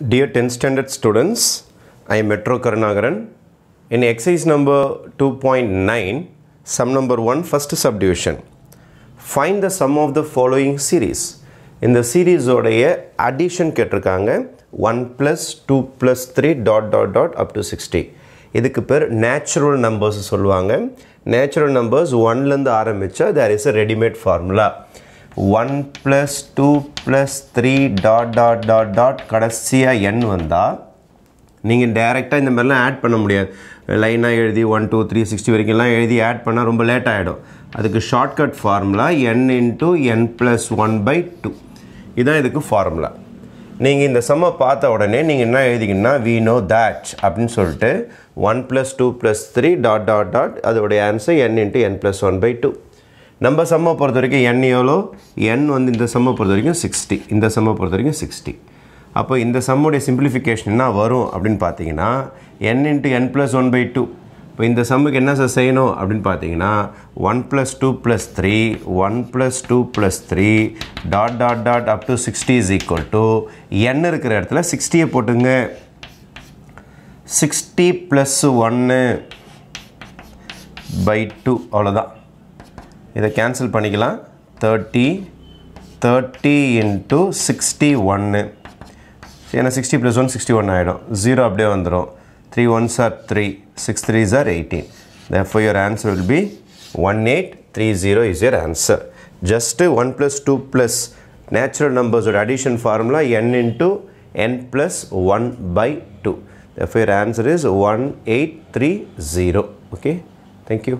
Dear 10th standard students, I am Metro Karnagaran. In exercise number 2.9, sum number 1, first subdivision. Find the sum of the following series. இந்த சீரீஸோடைய addition கேட்டிருக்காங்க one plus two plus three dot dot dot up to sixty இதுக்கு பேர் natural numbers சொல்லுவாங்க natural numbers ஒன்லேருந்து ஆரம்பித்தா there is a readymade formula one plus two plus three dot dot dot dot கடைசியாக எண் வந்தால் நீங்கள் டைரெக்டாக இந்த மாதிரிலாம் ஆட் பண்ண முடியாது லைனாக எழுதி ஒன் டூ த்ரீ சிக்ஸ்டி வரைக்கும்லாம் எழுதி ஆட் பண்ணால் ரொம்ப லேட் ஆகிடும் அதுக்கு shortcut formula n into n plus one by two இதுதான் இதுக்கு ஃபார்முலா நீங்கள் இந்த சம்மை பார்த்த உடனே நீங்கள் என்ன எழுதிங்கன்னா வி நோ தேட் அப்படின்னு சொல்லிட்டு one plus two plus three dot dot dot அதோடைய answer n into n plus one by two நம்ம சம்மை பொறுத்த வரைக்கும் என் எவ்வளோ என் வந்து இந்த சம்மை பொறுத்த வரைக்கும் சிக்ஸ்டி இந்த சம்மை பொறுத்த வரைக்கும் சிக்ஸ்டி அப்போ இந்த சம்முடைய சிம்பிளிஃபிகேஷன் என்ன வரும் அப்படின்னு பார்த்தீங்கன்னா n into n plus one by two இப்போ இந்த சம்முக்கு என்ன சார் செய்யணும் அப்படின்னு பார்த்தீங்கன்னா one plus two plus three one plus two plus three dot dot dot up to sixty is equal to n இருக்கிற இடத்துல சிக்ஸ்டியை போட்டுங்க சிக்ஸ்டி ப்ளஸ் ஒன்று பை டூ அவ்வளோதான் இதை கேன்சல் பண்ணிக்கலாம் தேர்ட்டி தேர்ட்டி இன்ட்டு சிக்ஸ்டி ஒன்று ஏன்னா sixty plus one sixty one ஆகிடும் ஜீரோ அப்படியே வந்துடும் three ones are three six threes are eighteen therefore your answer will be one eight three zero is your answer just one plus two plus natural நம்பர்ஸோட addition formula n into n plus one by two therefore your answer is one eight three zero okay thank you